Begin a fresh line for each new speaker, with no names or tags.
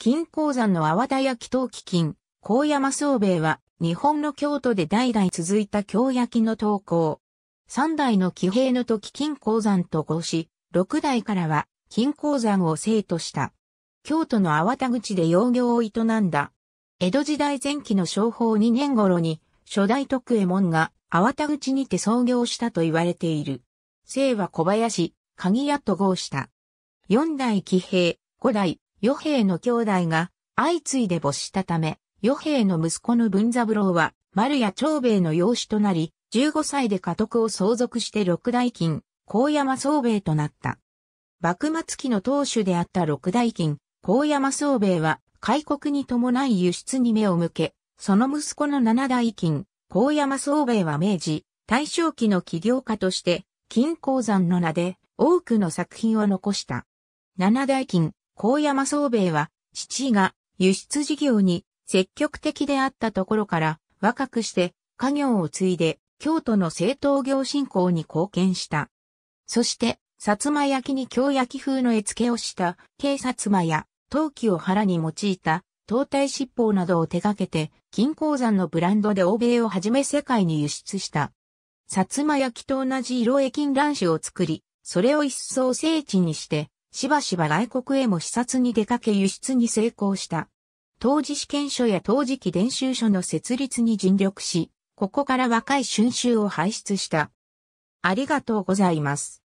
金
鉱山の淡田焼陶器金、高山宗兵衛は、日本の京都で代々続いた京焼の陶工。三代の騎兵の時金鉱山と合し、六代からは金鉱山を生とした。京都の淡田口で養業を営んだ。江戸時代前期の商法2年頃に、初代徳右衛門が淡田口にて創業したと言われている。姓は小林、鍵屋と合した。四代騎兵、五代、与兵の兄弟が相次いで没したため、与兵の息子の文三郎は丸や長兵衛の養子となり、15歳で家督を相続して六代金、高山総兵衛となった。幕末期の当主であった六代金、高山総兵衛は、開国に伴い輸出に目を向け、その息子の七代金、高山総兵衛は明治、大正期の起業家として、金鉱山の名で、多くの作品を残した。七代金、高山総兵衛は、父が輸出事業に積極的であったところから、若くして家業を継いで、京都の製陶業振興に貢献した。そして、薩摩焼に京焼風の絵付けをした、警薩摩や、陶器を腹に用いた、東体七宝などを手掛けて、金鉱山のブランドで欧米をはじめ世界に輸出した。薩摩焼と同じ色絵金卵紙を作り、それを一層聖地にして、しばしば外国へも視察に出かけ輸出に成功した。当時試験書や当時期伝習書の設立に尽力し、ここから若い春秋を輩出した。ありがとうございます。